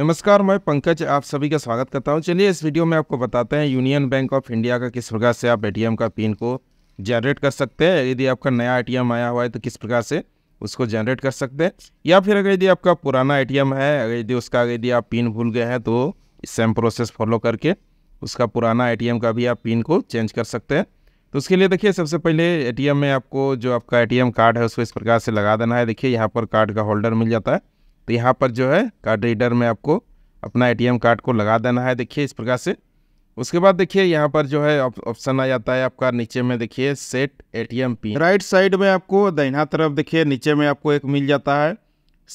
नमस्कार मैं पंकज आप सभी का स्वागत करता हूं चलिए इस वीडियो में आपको बताते हैं यूनियन बैंक ऑफ इंडिया का किस प्रकार से आप एटीएम का पिन को जनरेट कर सकते हैं यदि आपका नया एटीएम आया हुआ है तो किस प्रकार से उसको जनरेट कर सकते हैं या फिर अगर यदि आपका पुराना एटीएम है अगर यदि उसका यदि आप पिन भूल गए हैं तो सेम प्रोसेस फॉलो करके उसका पुराना ए का भी आप पिन को चेंज कर सकते हैं तो उसके लिए देखिए सबसे पहले एटीएम में आपको जो आपका एटीएम कार्ड है उसको इस प्रकार से लगा देना है देखिए यहाँ पर कार्ड का होल्डर मिल जाता है तो यहाँ पर जो है कार्ड रीडर में आपको अपना एटीएम कार्ड को लगा देना है देखिए इस प्रकार से उसके बाद देखिए यहाँ पर जो है ऑप्शन आ जाता है आपका नीचे में देखिए set ATM pin right side में आपको दहना तरफ देखिए नीचे में आपको एक मिल जाता है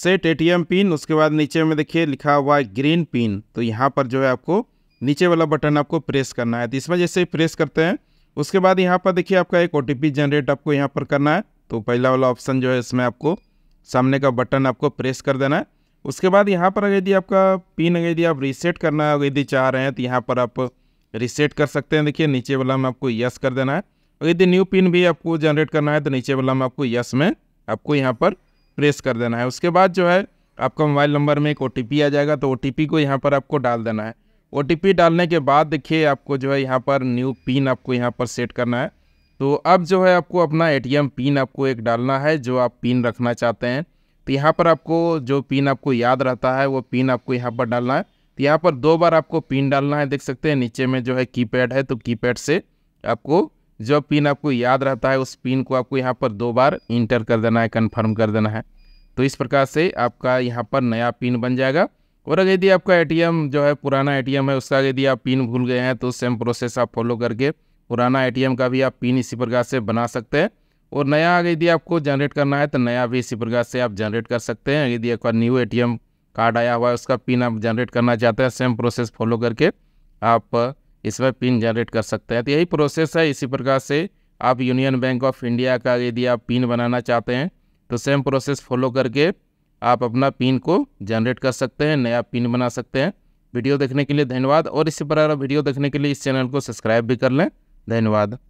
सेट एटीएम पिन उसके बाद नीचे में देखिए लिखा हुआ है ग्रीन पिन तो यहाँ पर जो है आपको नीचे वाला बटन आपको प्रेस करना है तो इसमें जैसे ही प्रेस करते हैं उसके बाद यहाँ पर देखिए आपका एक ओ जनरेट आपको यहाँ पर करना है तो पहला वाला ऑप्शन जो है इसमें आपको सामने का बटन आपको प्रेस कर देना है उसके बाद यहाँ पर यदि आपका पिन यदि आप रीसेट करना है यदि चाह रहे हैं तो यहाँ पर आप रीसेट कर सकते हैं देखिए नीचे वाला में आपको यस कर देना है और यदि न्यू पिन भी आपको जनरेट करना है तो नीचे वाला में आपको यस में आपको यहाँ पर प्रेस कर देना है उसके बाद जो है आपका मोबाइल नंबर में एक ओ आ जाएगा तो ओ को यहाँ पर आपको डाल देना है ओ डालने के बाद देखिए आपको जो है यहाँ पर न्यू पिन आपको यहाँ पर सेट करना है तो अब जो है आपको अपना एटीएम पिन आपको एक डालना है जो आप पिन रखना चाहते हैं तो यहाँ पर आपको जो पिन आपको याद रहता है वो पिन आपको यहाँ पर डालना है तो यहाँ पर दो बार आपको पिन डालना है देख सकते हैं नीचे में जो है कीपैड है तो कीपैड से आपको जो पिन आपको याद रहता है उस पिन को आपको यहाँ पर दो बार इंटर कर देना है कन्फर्म कर देना है तो इस प्रकार से आपका यहाँ पर नया पिन बन जाएगा और अगर यदि आपका ए जो है पुराना ए है उसका यदि आप पिन भूल गए हैं तो सेम प्रोसेस आप फॉलो करके पुराना एटीएम का भी आप पिन इसी प्रकार से बना सकते हैं और नया अगर यदि आपको जनरेट करना है तो नया भी इसी प्रकार से आप जनरेट कर सकते हैं यदि एक बार न्यू एटीएम कार्ड आया हुआ है उसका पिन आप जनरेट करना चाहते हैं सेम प्रोसेस फॉलो करके आप इसमें पिन जनरेट कर सकते हैं तो यही प्रोसेस है इसी प्रकार से आप यूनियन बैंक ऑफ इंडिया का यदि आप पिन बनाना चाहते हैं तो सेम प्रोसेस फॉलो करके आप अपना पिन को जनरेट कर सकते हैं नया पिन बना सकते हैं वीडियो देखने के लिए धन्यवाद और इसी प्रकार वीडियो देखने के लिए इस चैनल को सब्सक्राइब भी कर लें धन्यवाद